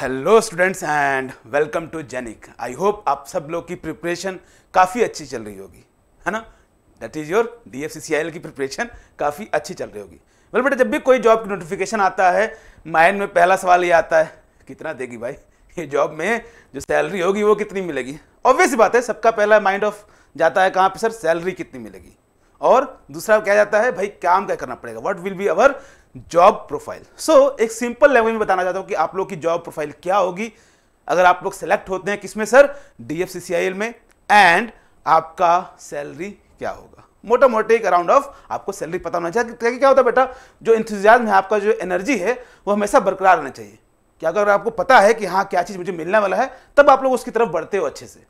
hello students and welcome to जेनिक I hope आप सब लोग की प्रिपरेशन काफ़ी अच्छी चल रही होगी है ना that is your D F की प्रिपरेशन काफ़ी अच्छी चल रही होगी बोल बेटा जब भी कोई जॉब की नोटिफिकेशन आता है माइंड में पहला सवाल ये आता है कितना देगी भाई ये जॉब में जो सैलरी होगी वो कितनी मिलेगी ऑब्वियस बात है सबका पहला माइंड ऑफ जाता है कहाँ पर सर सैलरी कितनी मिलेगी और दूसरा क्या जाता है भाई काम क्या करना पड़ेगा what will be our job profile so एक सिंपल लैंग्वेज में बताना चाहता हूँ कि आप लोग की जॉब प्रोफाइल क्या होगी अगर आप लोग सेलेक्ट होते हैं किसमें सर डी में एंड आपका सैलरी क्या होगा मोटा मोटे एक अराउंड ऑफ आपको सैलरी पता होना चाहिए क्या, क्या होता है बेटा जो इंतजाम है आपका जो एनर्जी है वो हमेशा बरकरार रहना चाहिए कि अगर आपको पता है कि हाँ क्या चीज़ मुझे मिलने वाला है तब आप लोग उसकी तरफ बढ़ते हो अच्छे से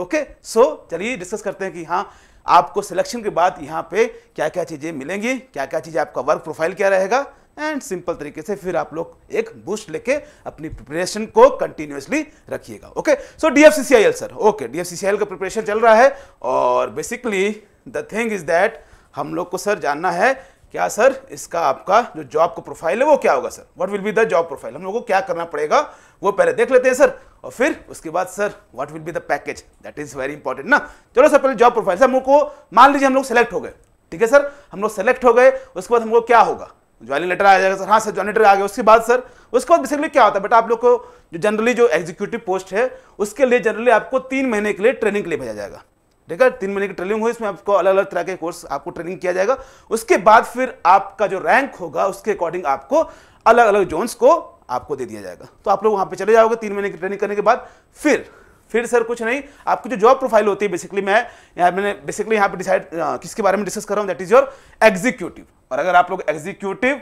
ओके सो चलिए डिस्कस करते हैं कि हाँ आपको सिलेक्शन के बाद यहाँ पे क्या क्या चीज़ें मिलेंगी क्या क्या चीज़ें आपका वर्क प्रोफाइल क्या रहेगा एंड सिंपल तरीके से फिर आप लोग एक बूस्ट लेके अपनी प्रिपरेशन को कंटिन्यूसली रखिएगा okay so DFCCIL sir okay DFCCIL का प्रिपरेशन चल रहा है और basically the thing is that हम लोग को सर जानना है क्या सर इसका आपका जो जॉब का प्रोफाइल है वो क्या होगा sir what will be the job profile हम लोग को क्या करना पड़ेगा वो पहले देख लेते हैं सर और फिर उसके बाद sir what will be the package that is very important ना चलो सर पहले जॉब प्रोफाइल सर हमको मान लीजिए हम लोग सेलेक्ट हो गए ठीक है सर हम लोग सेलेक्ट हो गए उसके बाद हमको क्या होगा ज्वाइनिंग लेटर आ जाएगा सर हाँ सर ज्वाइन लेटर आ गया उसके बाद सर उसके बाद बेसिकली क्या होता है बेटा आप लोग को जो जनरली जो एग्जीक्यूटिव पोस्ट है उसके लिए जनरली आपको तीन महीने के लिए ट्रेनिंग के लिए भेजा जाएगा ठीक है तीन महीने की ट्रेनिंग हुई इसमें आपको अलग अलग तरह के कोर्स आपको ट्रेनिंग किया जाएगा उसके बाद फिर आपका जो रैंक होगा उसके अकॉर्डिंग आपको अलग अलग जोन्स को आपको दे दिया जाएगा तो आप लोग वहां पर चले जाओगे तीन महीने की ट्रेनिंग करने के बाद फिर फिर सर कुछ नहीं आपकी जो जॉब प्रोफाइल होती है बेसिकली मैं यहाँ मैंने बेसिकली यहाँ पे डिसाइड किसके बारे में डिस्कस कर रहा हूँ दैट इज योर एग्जीक्यूटिव और अगर आप लोग executive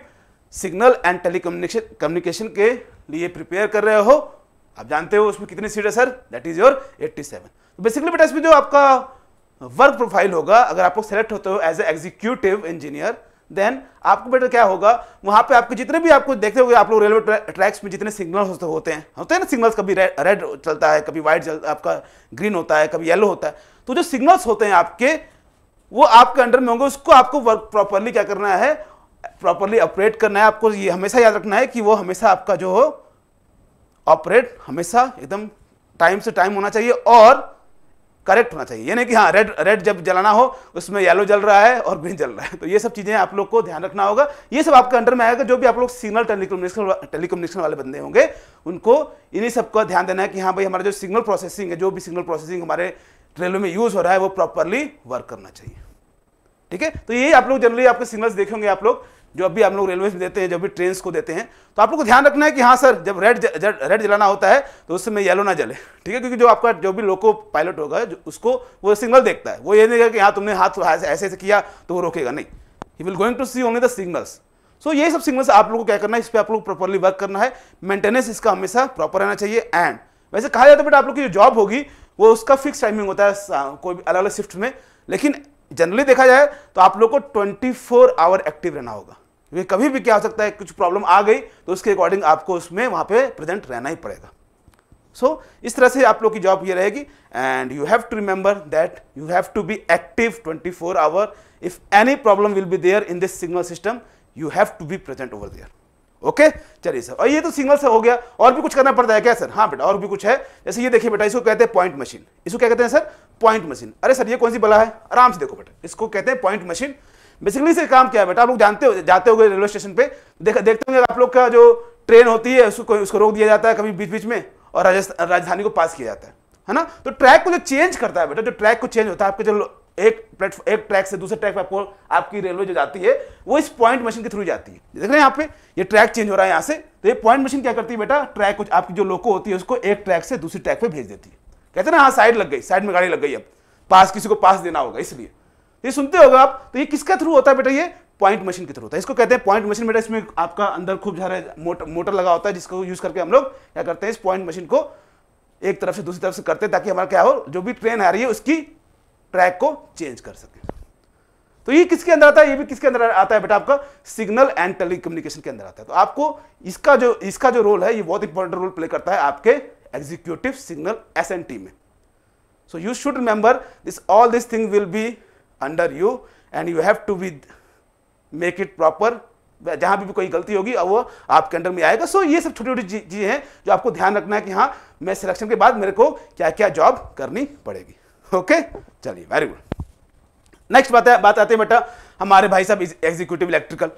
signal and telecommunication communication के लिए प्रिपेयर कर रहे हो आप जानते हो उसमें कितनी सीट है sir that is your eighty seven तो बेसिकली बेटा इसमें जो आपका वर्क प्रोफाइल होगा अगर आप लोग सेलेक्ट होते हो as a executive engineer then आपको बेटर क्या होगा वहां पे आपके जितने भी आपको देखते होंगे आप लोग रेलवे ट्रैक्स में जितने सिग्नल होते, होते हैं होते हैं ना सिग्नल्स कभी रेड चलता है कभी व्हाइट चलता आपका ग्रीन होता है कभी येलो होता है तो जो सिग्नल्स होते हैं आपके वो आपके अंडर में होंगे उसको आपको वर्क प्रॉपरली क्या करना है प्रॉपरली ऑपरेट करना है आपको ये हमेशा याद रखना है कि वो हमेशा आपका जो हो ऑपरेट हमेशा एकदम टाइम से टाइम होना चाहिए और करेक्ट होना चाहिए यानी कि हाँ रेड रेड जब जलाना हो उसमें येलो जल रहा है और ग्रीन जल रहा है तो ये सब चीज़ें आप लोग को ध्यान रखना होगा ये सब आपके अंडर में आएगा जो भी आप लोग सिग्नल टेलीकम्युनिकेशन टेलीकम्युनिकेशन वाले बंदे होंगे उनको इन्हीं सब का ध्यान देना है कि हाँ भाई हमारा जो सिग्नल प्रोसेसिंग है जो भी सिग्नल प्रोसेसिंग हमारे रेलवे में यूज़ हो रहा है वो प्रॉपरली वर्क करना चाहिए ठीक है तो यही आप लोग जनरली आपके सिग्नल्स देखेंगे आप लोग जो अभी हम लोग रेलवे में देते हैं जब भी ट्रेन को देते हैं तो आप लोग को ध्यान रखना है कि हाँ सर जब रेड रेड जलाना होता है तो उस समय येलो ना जले ठीक है क्योंकि जो आपका जो भी लोको पायलट होगा उसको वो सिग्नल देखता है वो ये नहीं कि हाँ तुमने हाथ ऐसे ऐसे किया तो वो रोकेगा नहीं he will going to see only the signals so ये सब सिग्नल्स आप लोग को क्या करना है इस पर आप लोग प्रॉपरली वर्क करना है मेंटेनेंस इसका हमेशा प्रॉपर रहना चाहिए एंड वैसे कहा जाता है बट आप लोग की जो जॉब होगी वो उसका फिक्स टाइमिंग होता है कोई भी अलग अलग शिफ्ट में लेकिन जनरली देखा जाए तो आप लोग को 24 आवर एक्टिव रहना होगा क्योंकि कभी भी क्या हो सकता है कुछ प्रॉब्लम आ गई तो उसके अकॉर्डिंग आपको उसमें वहाँ पे प्रेजेंट रहना ही पड़ेगा सो so, इस तरह से आप लोग की जॉब ये रहेगी and you have to remember that you have to be active 24 four hour if any problem will be there in this signal system you have to be present over there okay चलिए sir और ये तो signal से हो गया और भी कुछ करना पड़ता है क्या सर हाँ बेटा और भी कुछ है जैसे ये देखिए बेटा इसको कहते हैं पॉइंट मशीन इसको क्या कहते हैं सर पॉइंट मशीन अरे सर ये कौन सी बला है आराम से देखो बेटा इसको कहते हैं पॉइंट मशीन बेसिकली से काम क्या है बेटा आप लोग जानते हो जाते हो रेलवे स्टेशन पे देख देखते होंगे आप लोग का जो ट्रेन होती है उसको उसको रोक दिया जाता है कभी बीच बीच में और राजधानी को पास किया जाता है है ना तो ट्रैक को जो चेंज करता है बेटा जो ट्रैक को चेंज होता है आपके जो एक प्लेटफॉर्म एक ट्रैक से दूसरे ट्रैक पर आपको आपकी रेलवे जो जाती है वो इस पॉइंट मशीन के थ्रू जाती है देख रहे हैं यहाँ पे ये ट्रैक चेंज हो रहा है यहाँ से तो ये पॉइंट मशीन क्या करती है बेटा ट्रैक को आपकी जो लोको होती है उसको एक ट्रैक से दूसरी ट्रैक पर भेज देती है कहते हैं ना हाँ साइड लग गई साइड में गाड़ी लग गई अब पास किसी को पास देना होगा इसलिए ये सुनते होगा आप तो ये किसका थ्रू होता है बेटा ये पॉइंट मशीन के थ्रू होता है इसको कहते हैं पॉइंट मशीन बेटा इसमें आपका अंदर खूब सारे मोटर मोटर लगा होता है जिसको यूज करके हम लोग क्या करते हैं इस पॉइंट मशीन को एक तरफ से दूसरी तरफ से करते हैं ताकि हमारा क्या हो जो भी ट्रेन आ रही है उसकी ट्रैक को चेंज कर सके तो ये किसके अंदर आता है ये भी किसके अंदर आता है बेटा आपका सिग्नल एंड टेलीकम्युनिकेशन के अंदर आता है तो आपको इसका जो इसका जो रोल है ये बहुत इंपॉर्टेंट रोल प्ले करता है आपके एग्जीक्यूटिव सिग्नल एस में so you should remember this all this thing will be under you and you have to be make it proper जहाँ भी, भी कोई गलती होगी वो आपके अंडर में आएगा सो so, ये सब छोटी छोटी चीज़ें हैं जो आपको ध्यान रखना है कि हाँ मैं सिलेक्शन के बाद मेरे को क्या क्या जॉब करनी पड़ेगी ओके चलिए वेरी गुड नेक्स्ट बात है बात आते हैं बेटा हमारे भाई साहब एग्जीक्यूटिव इलेक्ट्रिकल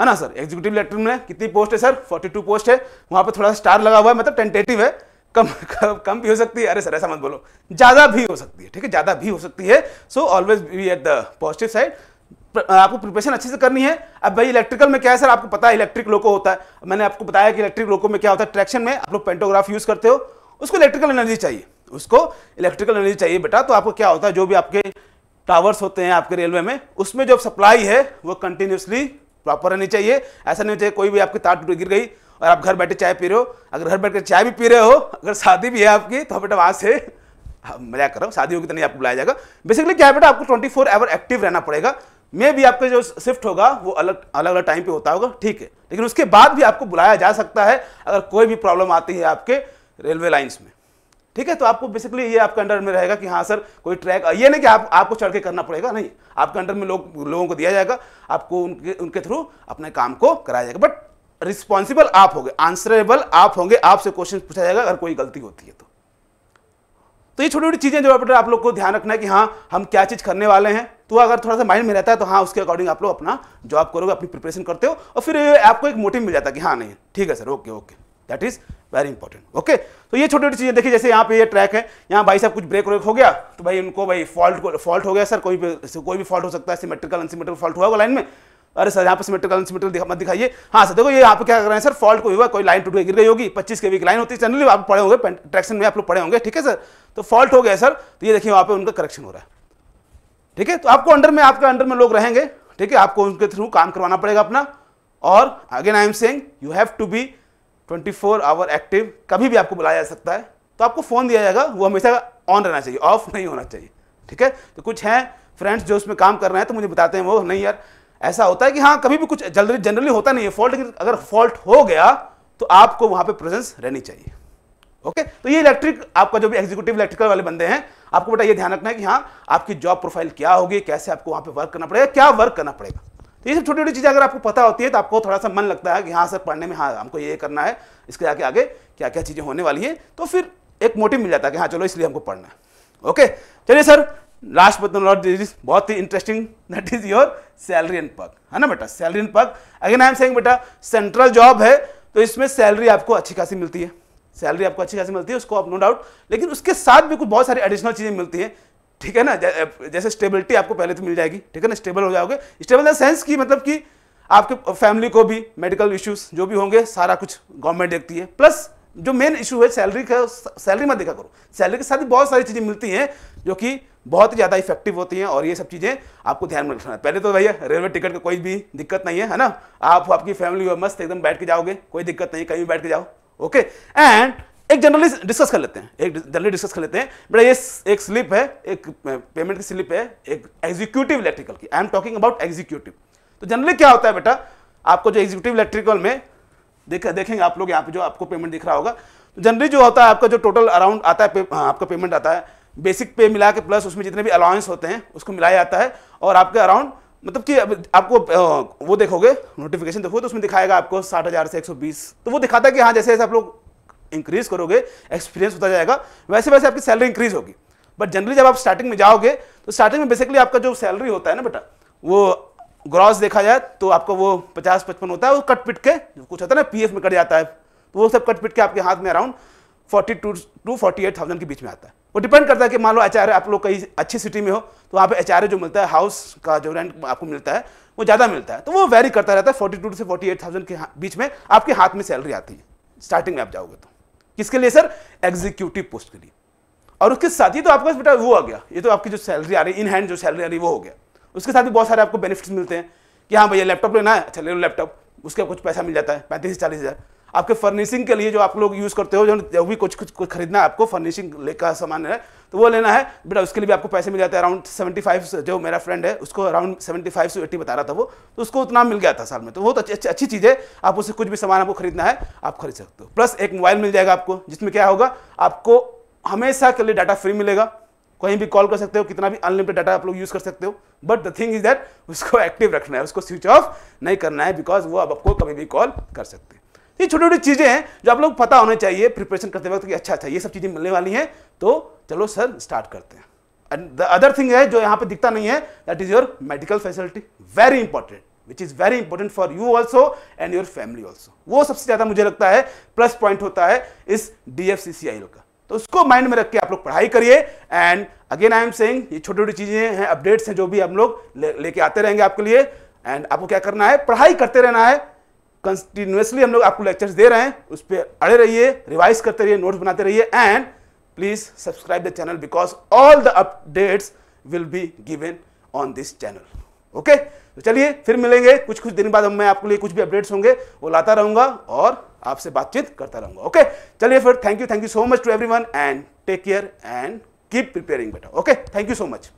है ना सर एग्जीक्यूटिव इलेक्ट्रिकल में कितनी पोस्ट है सर 42 पोस्ट है वहाँ पर थोड़ा स्टार लगा हुआ है मतलब टेंटेटिव है कम कम भी हो सकती है अरे सर ऐसा मत बोलो ज़्यादा भी हो सकती है ठीक है ज़्यादा भी हो सकती है so always be at the positive side आपको प्रिपरेशन अच्छे से करनी है अब भाई इलेक्ट्रिकल में क्या है सर आपको पता है इलेक्ट्रिक लोको होता है मैंने आपको बताया कि इलेक्ट्रिक लोको में क्या होता है ट्रैक्शन में आप लोग पेंटोग्राफ यूज़ करते हो उसको इलेक्ट्रिकल एनर्जी चाहिए उसको इलेक्ट्रिकल एनर्जी चाहिए बेटा तो आपको क्या होता है जो भी आपके टावर्स होते हैं आपके रेलवे में उसमें जो सप्लाई है वो कंटिन्यूसली प्रॉपर रहनी चाहिए ऐसा नहीं चाहिए कोई भी आपकी तार गिर गई और आप घर बैठे चाय पी रहे हो अगर घर बैठ कर चाय भी पी रहे हो अगर शादी भी है आपकी तो बेटा वहाँ से मजाक करो हूँ शादी होगी तो नहीं आपको बुलाया जाएगा बेसिकली क्या है बेटा आपको ट्वेंटी फोर आवर एक्टिव रहना पड़ेगा मे भी आपका जो शिफ्ट होगा वो अलग अलग अलग टाइम पे होता होगा ठीक है लेकिन उसके बाद भी आपको बुलाया जा सकता है अगर कोई भी प्रॉब्लम आती है आपके रेलवे लाइन्स में ठीक है तो आपको बेसिकली ये आपके अंडर में रहेगा कि हाँ सर कोई ट्रैक ये नहीं कि आप आपको चढ़ के करना पड़ेगा नहीं आपके अंडर में लोग लोगों को दिया जाएगा आपको उनके उनके थ्रू अपने काम को कराया जाएगा बट रिस्पॉन्सिबल आप होंगे आंसरेबल आप होंगे आपसे क्वेश्चन पूछा जाएगा अगर कोई गलती होती है तो तो ये छोटी छोटी चीज़ें जो बेटा आप लोग को ध्यान रखना है कि हाँ हम क्या चीज़ करने वाले हैं तो अगर थोड़ा सा माइंड में रहता है तो हाँ उसके अकॉर्डिंग आप लोग अपना जॉब करोगे अपनी प्रिपरेशन करते हो और फिर आपको एक मोटिव मिल जाता है कि हाँ नहीं ठीक है sir okay okay that is very important okay तो ये छोटी छोटी चीज़ें देखिए जैसे यहाँ पे ये ट्रैक है यहाँ भाई साहब कुछ ब्रेक व्रेक हो गया तो भाई उनको भाई फॉल्ट फॉल्ट हो गया सर कोई भी कोई भी फॉल्ट हो सकता है सिमेट्रिकल अनसिमेट्रिकल फॉल्ट हुआ होगा लाइन में अरे सर यहाँ पर सिमेट्रिकल अनसिमेट्रिकल दिखा, मत दिखाइए हाँ सर देखो ये आप क्या कर रहे हैं सर फॉल्ट कोई हुआ कोई लाइन टूट गई गिर गई होगी पच्चीस के वी की लाइन होती है जनरली आप पढ़े होंगे ट्रैक्शन में आप लोग पढ़े होंगे ठीक है सर तो फॉल्ट हो गया सर तो ये देखिए वहाँ पर उनका करेक्शन हो रहा है ठीक है तो आपको अंडर में आपके अंडर में लोग रहेंगे ठीक है आपको उनके थ्रू काम करवाना पड़ेगा अपना और again I am saying you have to be 24 four hour active कभी भी आपको बुलाया जा सकता है तो आपको फ़ोन दिया जाएगा वो हमेशा ऑन रहना चाहिए ऑफ नहीं होना चाहिए ठीक है तो कुछ हैं फ्रेंड्स जो उसमें काम कर रहे हैं तो मुझे बताते हैं वो नहीं यार ऐसा होता है कि हाँ कभी भी कुछ जल्दी जनरली होता नहीं है फॉल्ट लेकिन अगर फॉल्ट हो गया तो आपको वहां पे प्रेजेंस रहनी चाहिए ओके तो ये इलेक्ट्रिक आपका जो भी एग्जीक्यूटिव इलेक्ट्रिकल वाले बंदे हैं आपको बेटा ये ध्यान रखना है कि हाँ आपकी जॉब प्रोफाइल क्या होगी कैसे आपको वहां पर वर्क करना पड़ेगा क्या वर्क करना पड़ेगा तो ये सब छोटी छोटी चीज़ें अगर आपको पता होती है तो आपको थोड़ा सा मन लगता है कि हाँ सर पढ़ने में हाँ हमको ये करना है इसके आगे आगे क्या क्या चीज़ें होने वाली है तो फिर एक मोटिव मिल जाता है कि हाँ चलो इसलिए हमको पढ़ना है ओके चलिए sir last but not this बहुत ही interesting that is your salary and perk है ना बेटा salary and perk again I am saying बेटा सेंट्रल जॉब है तो इसमें सैलरी आपको अच्छी खासी मिलती है सैलरी आपको अच्छी खासी मिलती है उसको आप नो डाउट लेकिन उसके साथ भी कुछ बहुत सारी एडिशनल चीज़ें मिलती हैं ठीक है ना जैसे स्टेबिलिटी आपको पहले तो मिल जाएगी ठीक है ना स्टेबल हो जाओगे स्टेबल इन सेंस की मतलब कि आपके फैमिली को भी मेडिकल इश्यूज जो भी होंगे सारा कुछ गवर्नमेंट देखती है प्लस जो मेन इशू है सैलरी का सैलरी मत देखा करो सैलरी के साथ भी बहुत सारी चीज़ें मिलती हैं जो कि बहुत ही ज़्यादा इफेक्टिव होती हैं और ये सब चीज़ें आपको ध्यान में रखना है पहले तो भैया रेलवे टिकट का कोई भी दिक्कत नहीं है है ना आप आपकी फैमिली में मस्त एकदम बैठ के जाओगे कोई दिक्कत नहीं कहीं भी बैठ के जाओ ओके एंड एक जनरली डिस्कस कर लेते हैं एक जनरली डिस्कस कर लेते हैं बेटा ये एक स्लिप है एक पेमेंट की स्लिप है एक एग्जीक्यूटिव इलेक्ट्रिकल की I am talking about executive तो जनरली क्या होता है बेटा आपको जो एग्जीक्यूटिव इलेक्ट्रिकल में देख देखेंगे आप लोग यहाँ पे जो आपको पेमेंट दिख रहा होगा तो जनरली जो होता है आपका जो टोटल अराउंड आता है पे, हाँ, आपका पेमेंट आता है बेसिक पे मिला के प्लस उसमें जितने भी अलाउंस होते हैं उसको मिलाया जाता है और आपके अराउंड मतलब कि आपको वो देखोगे नोटिफिकेशन देखोगे तो उसमें दिखाएगा आपको साठ हज़ार से एक सौ बीस तो वो दिखाता है कि हाँ जैसे जैसे आप लोग इंक्रीज़ करोगे एक्सपीरियंस होता जाएगा वैसे वैसे आपकी सैलरी इंक्रीज़ होगी बट जनरली जब आप स्टार्टिंग में जाओगे तो स्टार्टिंग में बेसिकली आपका जो सैलरी होता है ना बेटा वो ग्रॉस देखा जाए तो आपका वो पचास पचपन होता है वो कट पिट के कुछ होता है ना पीएफ में कट जाता है तो वो सब कट पिट के आपके हाथ में around forty two to forty eight thousand के बीच में आता है वो डिपेंड करता है कि मान लो एच आप लोग कहीं अच्छी सिटी में हो तो वहाँ पे एच जो मिलता है हाउस का जो रेंट आपको मिलता है वो ज़्यादा मिलता है तो वो वेरी करता रहता है फोर्टी टू से फोर्टी एट थाउजेंड के बीच में आपके हाथ में सैलरी आती है स्टार्टिंग में आप जाओगे तो किसके लिए सर एग्जीक्यूटिव पोस्ट के लिए और उसके साथ ही तो आपका बेटा वो आ गया ये तो आपकी जो सैलरी आ रही है इन हैंड जो सैलरी आ रही है वो हो गया उसके साथ भी बहुत सारे आपको बेनिफिट्स मिलते हैं कि हाँ भैया लैपटॉप लेना है अच्छा ले लो लैपटॉप उसके कुछ पैसा मिल जाता है पैंतीस से चालीस हज़ार आपके फर्निशिंग के लिए जो आप लोग यूज़ करते हो जो जो भी कुछ कुछ कुछ खरीदना है आपको फर्निशिंग ले का सामान है तो वो लेना है बेटा उसके लिए भी आपको पैसे मिल जाते हैं अराउंड सेवेंटी फाइव जो मेरा फ्रेंड है उसको अराउंड सेवेंटी फाइव से एट्टी बता रहा था वो तो उसको उतना मिल गया था साल में तो बहुत तो अच्छी अच्छी, अच्छी चीज़ है आप उससे कुछ भी सामान आपको खरीदना है आप खरीद सकते हो प्लस एक मोबाइल मिल जाएगा आपको जिसमें क्या होगा आपको हमेशा के लिए डाटा फ्री मिलेगा कहीं भी कॉल कर सकते हो कितना भी अनलिमिटेड डाटा आप लोग यूज़ कर सकते हो but the thing is that उसको एक्टिव रखना है उसको स्विच ऑफ नहीं करना है बिकॉज वो अब आपको कभी भी कॉल कर सकते हैं ये छोटी छोटी चीज़ें हैं जो आप लोग पता होने चाहिए प्रिपरेशन करते वक्त कि अच्छा अच्छा ये सब चीज़ें मिलने वाली हैं तो चलो सर स्टार्ट करते हैं एंड द अदर थिंग है जो यहाँ पे दिखता नहीं है that is your medical facility very important which is very important for you also and your family also वो सबसे ज़्यादा मुझे लगता है प्लस पॉइंट होता है इस डी एफ सी सी आई का तो उसको माइंड में रख के आप लोग पढ़ाई करिए and again I am saying ये छोटी छोटी चीज़ें हैं अपडेट्स हैं जो भी हम लोग लेके ले आते रहेंगे आपके लिए एंड आपको क्या करना है पढ़ाई करते रहना है कंटिन्यूसली हम लोग आपको लेक्चर्स दे रहे हैं उस पर अड़े रहिए रिवाइज करते रहिए नोट्स बनाते रहिए and please subscribe the channel because all the updates will be given on this channel okay तो चलिए फिर मिलेंगे कुछ कुछ दिन बाद मैं आपके लिए कुछ भी अपडेट्स होंगे वो लाता रहूंगा और आपसे बातचीत करता रहूंगा ओके चलिए फिर thank you thank you so much to everyone and take care and keep preparing बेटा okay thank you so much